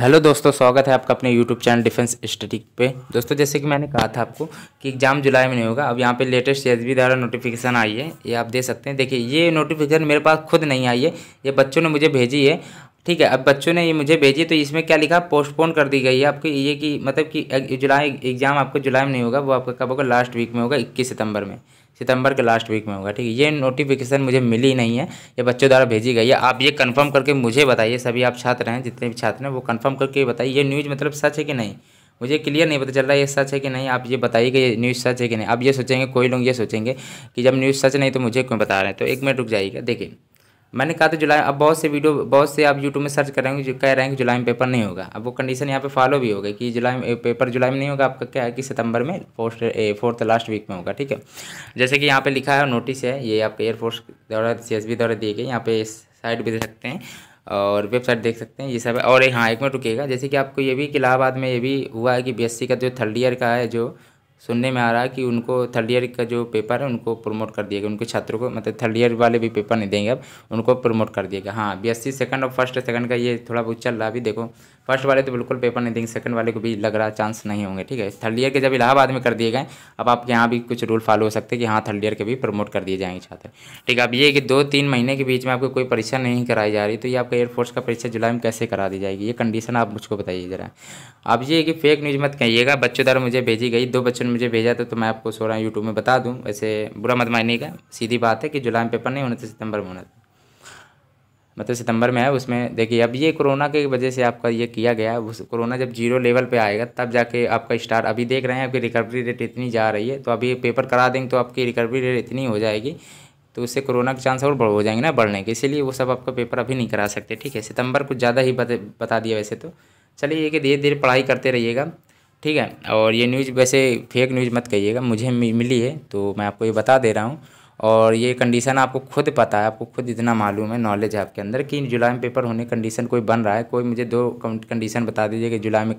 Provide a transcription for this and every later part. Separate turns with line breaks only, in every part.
hello दोस्तों स्वागत है आपका अपने यूट्यूब चैनल डिफेंस स्टडी पे दोस्तों जैसे कि मैंने कहा था आपको कि एग्ज़ाम जुलाई में नहीं होगा अब यहाँ पे लेटेस्ट एस बी द्वारा नोटिफिकेशन आई है ये आप दे सकते हैं देखिए ये नोटिफिकेशन मेरे पास खुद नहीं आई है ये बच्चों ने मुझे भेजी है ठीक है अब बच्चों ने ये मुझे भेजी तो इसमें क्या लिखा पोस्टपोन कर दी गई है आपकी ये कि मतलब कि जुलाई एग्ज़ाम आपको जुलाई में नहीं होगा वो आपका कब होगा लास्ट वीक में होगा इक्कीस सितंबर में सितंबर के लास्ट वीक में होगा ठीक है ये नोटिफिकेशन मुझे मिली नहीं है ये बच्चों द्वारा भेजी गई है आप ये कंफर्म करके मुझे बताइए सभी आप छात्र हैं जितने भी छात्र हैं वो कंफर्म करके बताइए ये न्यूज़ मतलब सच है कि नहीं मुझे क्लियर नहीं पता चल रहा है ये सच है कि नहीं आप ये बताइए कि न्यूज़ सच है कि नहीं आप ये सोचेंगे कोई लोग ये सोचेंगे कि जब न्यूज़ सच नहीं तो मुझे क्यों बता रहे हैं तो एक मिनट रुक जाइएगा देखिए मैंने कहा था जुलाई अब बहुत से वीडियो बहुत से आप यूट्यूब में सर्च करेंगे जो कह रहे हैं कि जुलाई में पेपर नहीं होगा अब वो कंडीशन यहाँ पे फॉलो भी हो कि जुलाई में पेपर जुलाई में नहीं होगा आपका क्या है कि सितंबर में फोर्थ फोर्थ लास्ट वीक में होगा ठीक है जैसे कि यहाँ पे लिखा है नोटिस है ये आप एयरफोर्स द्वारा सी द्वारा दिए गए यहाँ पे साइट भी दे सकते हैं और वेबसाइट देख सकते हैं ये सब और हाँ एक मिनट रुकेगा जैसे कि आपको ये भी कि इलाहाबाद में ये भी हुआ है कि सी का जो थर्ड ईयर का है जो सुनने में आ रहा है कि उनको थर्ड ईयर का जो पेपर है उनको प्रमोट कर दिया गया उनके छात्रों को मतलब थर्ड ईयर वाले भी पेपर नहीं देंगे अब उनको प्रमोट कर दिया गया हाँ बी एस सी सेकंड और फर्स्ट सेकंड का ये थोड़ा बहुत चल रहा अभी देखो फर्स्ट वाले तो बिल्कुल पेपर नहीं देंगे सेकंड वाले को भी लग रहा चांस नहीं होंगे ठीक है थर्ड ईयर के जब इलाहाबाद में कर दिए गए अब आपके यहाँ भी कुछ रूल फॉलो हो सकते हैं कि हाँ थर्ड ईयर के भी प्रमोट कर दिए जाएंगे छात्र ठीक है अब ये कि दो तीन महीने के बीच में आपको कोई परीक्षा नहीं कराई जा रही तो ये आपका एयरफोर्स का परीक्षा जुलाई में कैसे करा दी जाएगी ये कंडीशन आप मुझको बताइए जरा आप ये कि फेक न्यूज़ मत कहिएगा बच्चों द्वारा मुझे भेजी गई दो बच्चों ने मुझे भेजा था तो मैं आपको सो रहा हूँ यूट्यूब में बता दूँ ऐसे बुरा मत का सीधी बात है कि जुलाई में पेपर नहीं होना था सितंबर में होना था मतलब सितंबर में है उसमें देखिए अब ये कोरोना की वजह से आपका ये किया गया है उस कोरोना जब जीरो लेवल पे आएगा तब जाके आपका स्टार अभी देख रहे हैं आपकी रिकवरी रेट इतनी जा रही है तो अभी पेपर करा देंगे तो आपकी रिकवरी रेट इतनी हो जाएगी तो उससे कोरोना के चांस और बढ़ हो जाएंगे ना बढ़ने के इसीलिए वो सब आपका पेपर अभी नहीं करा सकते ठीक है सितंबर कुछ ज़्यादा ही बता दिया वैसे तो चलिए ये कि धीरे धीरे पढ़ाई करते रहिएगा ठीक है और ये न्यूज़ वैसे फेक न्यूज़ मत कहिएगा मुझे मिली है तो मैं आपको ये बता दे रहा हूँ और ये कंडीशन आपको खुद पता है आपको खुद इतना मालूम है नॉलेज है आपके अंदर कि जुलाई में पेपर होने कंडीशन कोई बन रहा है कोई मुझे दो कंडीशन बता दीजिए कि जुलाई में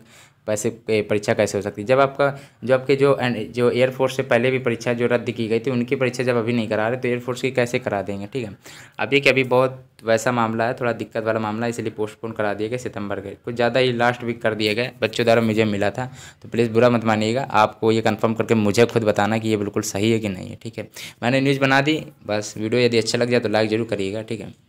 वैसे परीक्षा कैसे हो सकती है जब आपका जो आपके जो जो एयरफोर्स से पहले भी परीक्षा जो रद्द की गई थी उनकी परीक्षा जब अभी नहीं करा रहे तो एयरफोर्स की कैसे करा देंगे ठीक है अब ये कि अभी बहुत वैसा मामला है थोड़ा दिक्कत वाला मामला इसलिए पोस्टपोन करा दिया गया सितंबर के कुछ ज़्यादा ही लास्ट वीक कर दिया गया बच्चों द्वारा मुझे मिला था तो प्लीज़ बुरा मत मानिएगा आपको ये कन्फर्म करके मुझे खुद बताना कि ये बिल्कुल सही है कि नहीं है ठीक है मैंने न्यूज़ बना दी बस वीडियो यदि अच्छा लग जाए तो लाइक ज़रूर करिएगा ठीक है